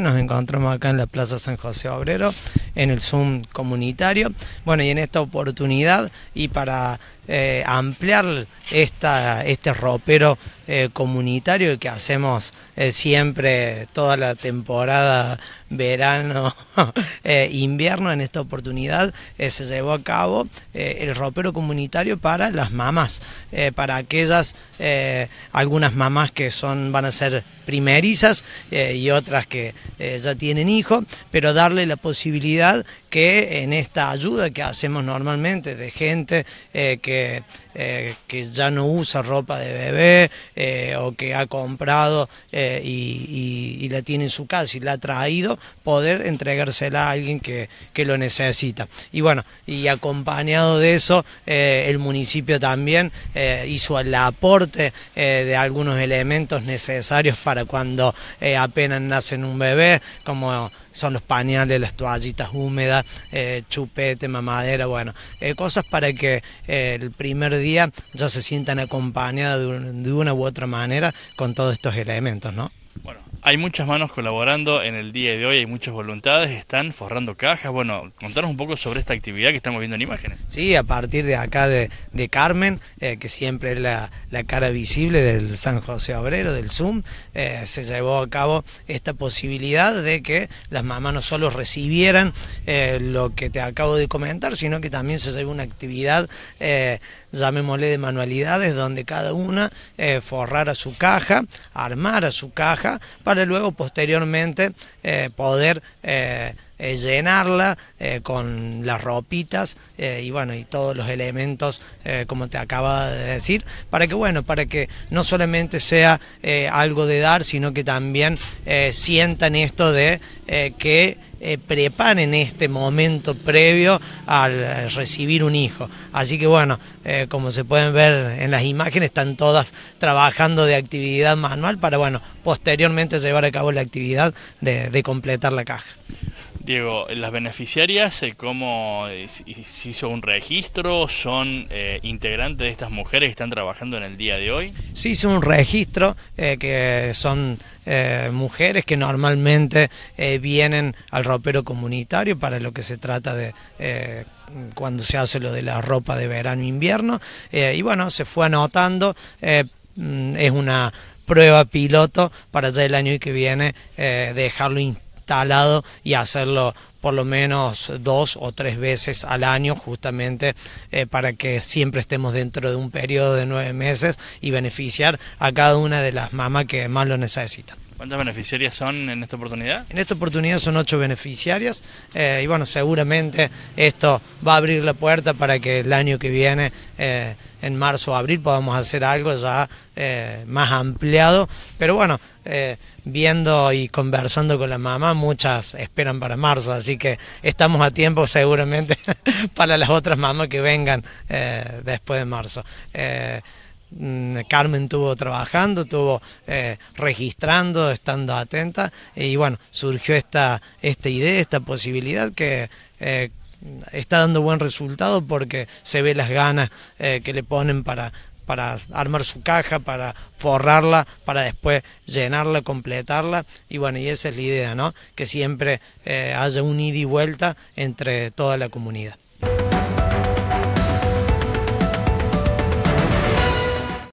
Nos encontramos acá en la Plaza San José Obrero, en el Zoom comunitario. Bueno, y en esta oportunidad y para eh, ampliar esta, este ropero eh, comunitario que hacemos eh, siempre toda la temporada verano, invierno, en esta oportunidad se llevó a cabo el ropero comunitario para las mamás, para aquellas, algunas mamás que son, van a ser primerizas eh, y otras que eh, ya tienen hijos, pero darle la posibilidad que en esta ayuda que hacemos normalmente de gente eh, que, que, ya no usa ropa de bebé o que ha comprado y, la tiene en su casa y la ha traído, poder entregársela a alguien que, que lo necesita. Y bueno, y acompañado de eso, el municipio también hizo el aporte de algunos elementos necesarios para para cuando eh, apenas nacen un bebé, como son los pañales, las toallitas húmedas, eh, chupete, mamadera, bueno, eh, cosas para que el primer día ya se sientan acompañadas de, de una u otra manera con todos estos elementos, ¿no? Hay muchas manos colaborando en el día de hoy, hay muchas voluntades, están forrando cajas. Bueno, contanos un poco sobre esta actividad que estamos viendo en imágenes. Sí, a partir de acá de, Carmen, eh, que siempre es la, cara visible del San José Obrero, del Zoom, eh, se llevó a cabo esta posibilidad de que las mamás no solo recibieran eh, lo que te acabo de comentar, sino que también se llevó una actividad, llamémosle de manualidades, donde cada una forrara su caja, armara su caja, para para luego posteriormente eh, poder... Eh, eh, llenarla eh, con las ropitas eh, y bueno, y todos los elementos, como te acaba de decir, para que bueno, para que no solamente sea algo de dar, sino que también sientan esto de que preparen este momento previo al, recibir un hijo. Así que bueno, como se pueden ver en las imágenes, están todas trabajando de actividad manual para bueno, posteriormente llevar a cabo la actividad de completar la caja. Diego, ¿las beneficiarias eh, cómo eh, se hizo un registro? ¿Son eh, integrantes de estas mujeres que están trabajando en el día de hoy? Sí, hizo un registro que son mujeres que normalmente vienen al ropero comunitario para lo que se trata de cuando se hace lo de la ropa de verano-invierno. E y bueno, se fue anotando. Mm, es una prueba piloto para ya el año que viene dejarlo instalado talado y hacerlo por lo menos dos o tres veces al año, justamente eh, para que siempre estemos dentro de un periodo de nueve meses y beneficiar a cada una de las mamás que más lo necesitan. ¿Cuántas beneficiarias son en esta oportunidad? En esta oportunidad son ocho beneficiarias eh, y bueno, seguramente esto va a abrir la puerta para que el año que viene, eh, en marzo o abril, podamos hacer algo ya eh, más ampliado. Pero bueno, viendo y conversando con la mamá, muchas esperan para marzo, así que estamos a tiempo seguramente para las otras mamás que vengan después de marzo. Mm, Carmen estuvo trabajando, estuvo eh, registrando, estando atenta y bueno, surgió esta, esta idea, esta posibilidad que... Eh, está dando buen resultado porque se ve las ganas eh, que le ponen para, para armar su caja, para forrarla, para después llenarla, completarla. Y bueno, y esa es la idea, ¿no? Que siempre haya un ida y vuelta entre toda la comunidad.